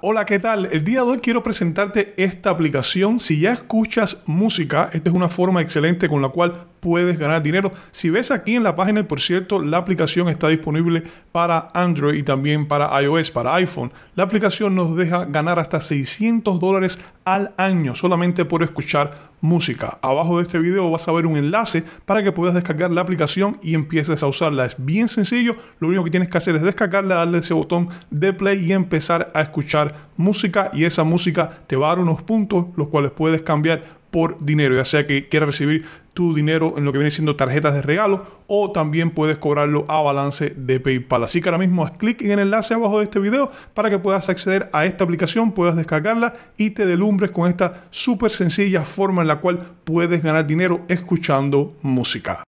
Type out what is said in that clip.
Hola, ¿qué tal? El día de hoy quiero presentarte esta aplicación. Si ya escuchas música, esta es una forma excelente con la cual puedes ganar dinero. Si ves aquí en la página, por cierto, la aplicación está disponible para Android y también para iOS, para iPhone. La aplicación nos deja ganar hasta 600 dólares al año solamente por escuchar música. Abajo de este video vas a ver un enlace para que puedas descargar la aplicación y empieces a usarla. Es bien sencillo, lo único que tienes que hacer es descargarla, darle ese botón de play y empezar a escuchar música y esa música te va a dar unos puntos los cuales puedes cambiar por dinero, ya sea que quieras recibir tu dinero en lo que viene siendo tarjetas de regalo o también puedes cobrarlo a balance de PayPal. Así que ahora mismo haz clic en el enlace abajo de este video para que puedas acceder a esta aplicación, puedas descargarla y te delumbres con esta súper sencilla forma en la cual puedes ganar dinero escuchando música.